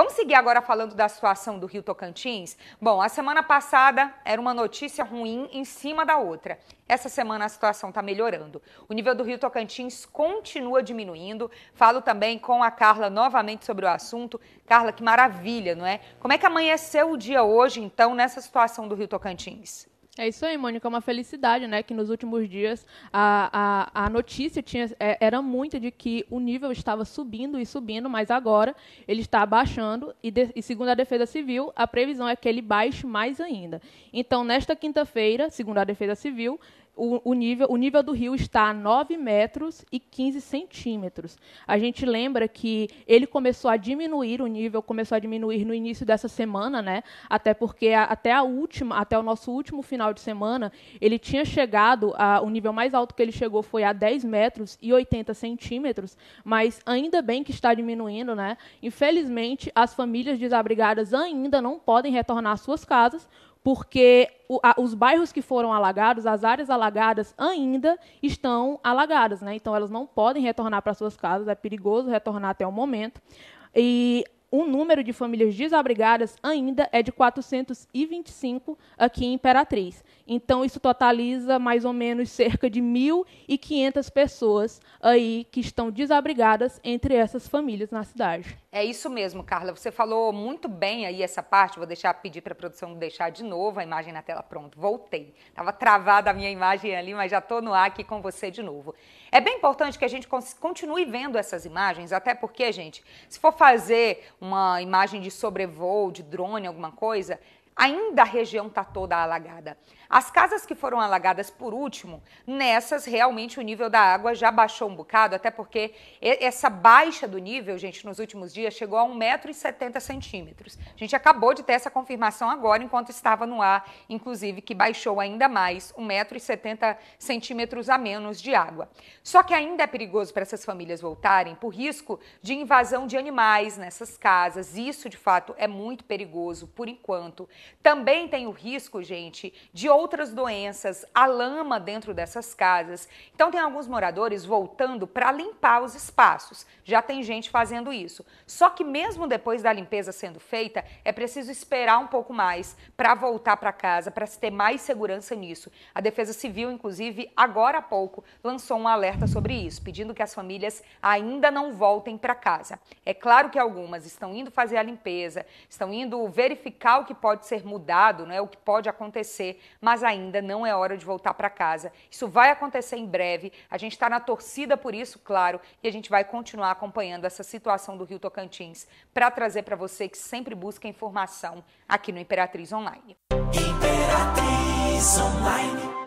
Vamos seguir agora falando da situação do Rio Tocantins? Bom, a semana passada era uma notícia ruim em cima da outra. Essa semana a situação está melhorando. O nível do Rio Tocantins continua diminuindo. Falo também com a Carla novamente sobre o assunto. Carla, que maravilha, não é? Como é que amanheceu o dia hoje, então, nessa situação do Rio Tocantins? É isso aí, Mônica. É uma felicidade, né? Que nos últimos dias a, a, a notícia tinha, é, era muito de que o nível estava subindo e subindo, mas agora ele está baixando e, de, e segundo a Defesa Civil, a previsão é que ele baixe mais ainda. Então, nesta quinta-feira, segundo a Defesa Civil, o, o, nível, o nível do rio está a 9 metros e 15 centímetros. A gente lembra que ele começou a diminuir, o nível começou a diminuir no início dessa semana, né? Até porque a, até a última, até o nosso último final de semana, ele tinha chegado, a, o nível mais alto que ele chegou foi a 10 metros e 80 centímetros, mas ainda bem que está diminuindo, né? Infelizmente, as famílias desabrigadas ainda não podem retornar às suas casas, porque os bairros que foram alagados, as áreas alagadas ainda estão alagadas, né? Então elas não podem retornar para suas casas, é perigoso retornar até o momento. E o número de famílias desabrigadas ainda é de 425 aqui em Imperatriz. Então, isso totaliza mais ou menos cerca de 1.500 pessoas aí que estão desabrigadas entre essas famílias na cidade. É isso mesmo, Carla. Você falou muito bem aí essa parte. Vou deixar pedir para a produção deixar de novo a imagem na tela. Pronto, voltei. Estava travada a minha imagem ali, mas já estou no ar aqui com você de novo. É bem importante que a gente continue vendo essas imagens, até porque, gente, se for fazer uma imagem de sobrevoo, de drone, alguma coisa, ainda a região está toda alagada. As casas que foram alagadas por último, nessas realmente o nível da água já baixou um bocado, até porque essa baixa do nível, gente, nos últimos dias chegou a 1,70m. A gente acabou de ter essa confirmação agora, enquanto estava no ar, inclusive, que baixou ainda mais 1,70m a menos de água. Só que ainda é perigoso para essas famílias voltarem por risco de invasão de animais nessas casas. Isso, de fato, é muito perigoso por enquanto. Também tem o risco, gente, de outras doenças, a lama dentro dessas casas. Então, tem alguns moradores voltando para limpar os espaços. Já tem gente fazendo isso. Só que, mesmo depois da limpeza sendo feita, é preciso esperar um pouco mais para voltar para casa, para se ter mais segurança nisso. A Defesa Civil, inclusive, agora há pouco, lançou um alerta sobre isso, pedindo que as famílias ainda não voltem para casa. É claro que algumas estão indo fazer a limpeza, estão indo verificar o que pode ser mudado, né, o que pode acontecer, mas mas ainda não é hora de voltar para casa. Isso vai acontecer em breve. A gente está na torcida por isso, claro, e a gente vai continuar acompanhando essa situação do Rio Tocantins para trazer para você que sempre busca informação aqui no Imperatriz Online. Imperatriz Online.